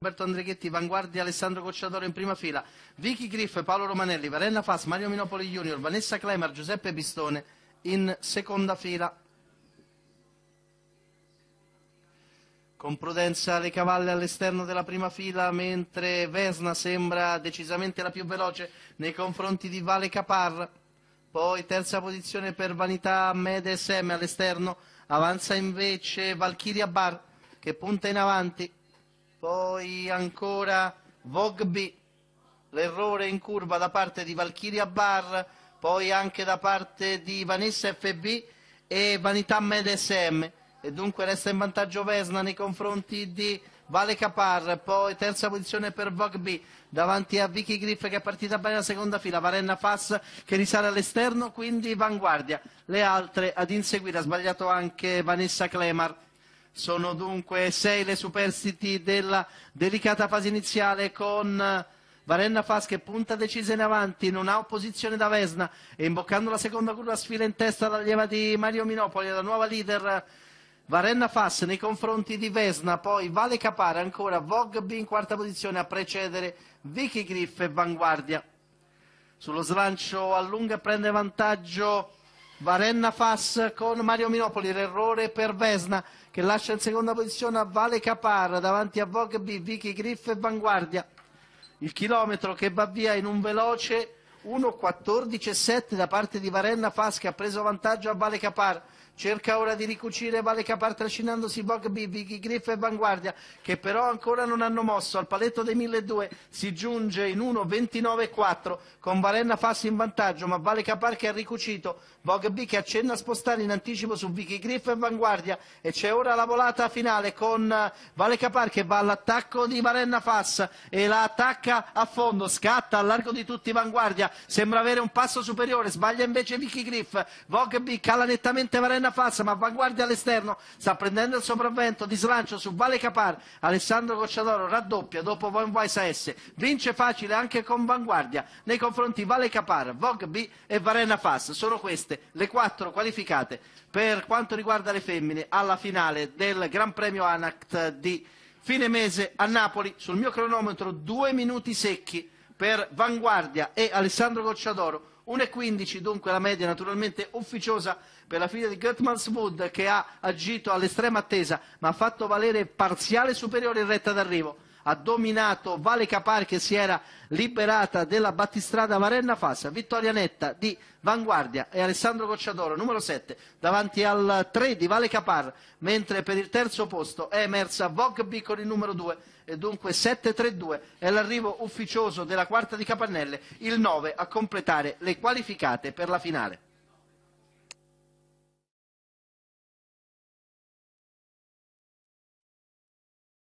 Roberto Andreghetti, Vanguardia, Alessandro Cocciatore in prima fila, Vicky Griff, Paolo Romanelli, Varenna Fas, Mario Minopoli Junior, Vanessa Clemar, Giuseppe Pistone in seconda fila. Con prudenza le cavalle all'esterno della prima fila, mentre Vesna sembra decisamente la più veloce nei confronti di Vale Caparra. Poi terza posizione per Vanità Mede SM all'esterno, avanza invece Valchiria Bar che punta in avanti. Poi ancora Vogby, l'errore in curva da parte di Valchiria Bar, poi anche da parte di Vanessa FB e Vanità Med SM. E dunque resta in vantaggio Vesna nei confronti di Vale Capar, poi terza posizione per Vogby davanti a Vicky Griff che è partita bene la seconda fila, Varenna Fass che risale all'esterno, quindi vanguardia. Le altre ad inseguire, ha sbagliato anche Vanessa Klemar. Sono dunque sei le superstiti della delicata fase iniziale con eh, Varenna Fas che punta decisa in avanti, non ha opposizione da Vesna e imboccando la seconda curva sfila in testa l'allieva di Mario Minopoli, la nuova leader eh, Varenna Fass nei confronti di Vesna, poi Vale Capare ancora, Vogby in quarta posizione a precedere Vicky Griff e Vanguardia. Sullo slancio allunga prende vantaggio Varenna Fass con Mario Minopoli, l'errore per Vesna che lascia in seconda posizione a Vale Caparra davanti a Vogue Vicky Griff e Vanguardia. Il chilometro che va via in un veloce 1-14-7 da parte di Varenna Fasca, ha preso vantaggio a Vale Capar. Cerca ora di ricucire Vale Capar trascinandosi Bogby, Vicky Griff e Vanguardia che però ancora non hanno mosso. Al paletto dei 1.200 si giunge in 1.29.4 con Varenna Fassi in vantaggio ma Vale Capar che ha ricucito. Bogby che accenna a spostare in anticipo su Vicky Griff e Vanguardia e c'è ora la volata finale con eh, Vale Capar che va all'attacco di Varenna Fass e la attacca a fondo, scatta all'arco di tutti Vanguardia Francia, sembra avere un passo superiore, sbaglia invece Vicky Griff, Vogby cala nettamente Varenna Fassa, ma avanguardia all'esterno, sta prendendo il sopravvento di slancio su Vale Capar, Alessandro Cocciadoro raddoppia dopo Von Weiss S, vince facile anche con vanguardia nei confronti Vale Capar, Vogby e Varenna Fassa, sono queste le quattro qualificate per quanto riguarda le femmine alla finale del Gran Premio Anact di fine mese a Napoli sul mio cronometro due minuti secchi per Vanguardia e Alessandro Gocciadoro. 1,15 dunque la media naturalmente ufficiosa per la figlia di Gertmans Wood che ha agito all'estrema attesa ma ha fatto valere parziale superiore in retta d'arrivo ha dominato Vale Capar che si era liberata della battistrada Varenna Fassa, vittoria netta di Vanguardia e Alessandro Cocciadoro numero 7 davanti al 3 di Vale Capar, mentre per il terzo posto è emersa Vogby con il numero 2 e dunque 7-3-2 è l'arrivo ufficioso della quarta di Capannelle, il 9 a completare le qualificate per la finale.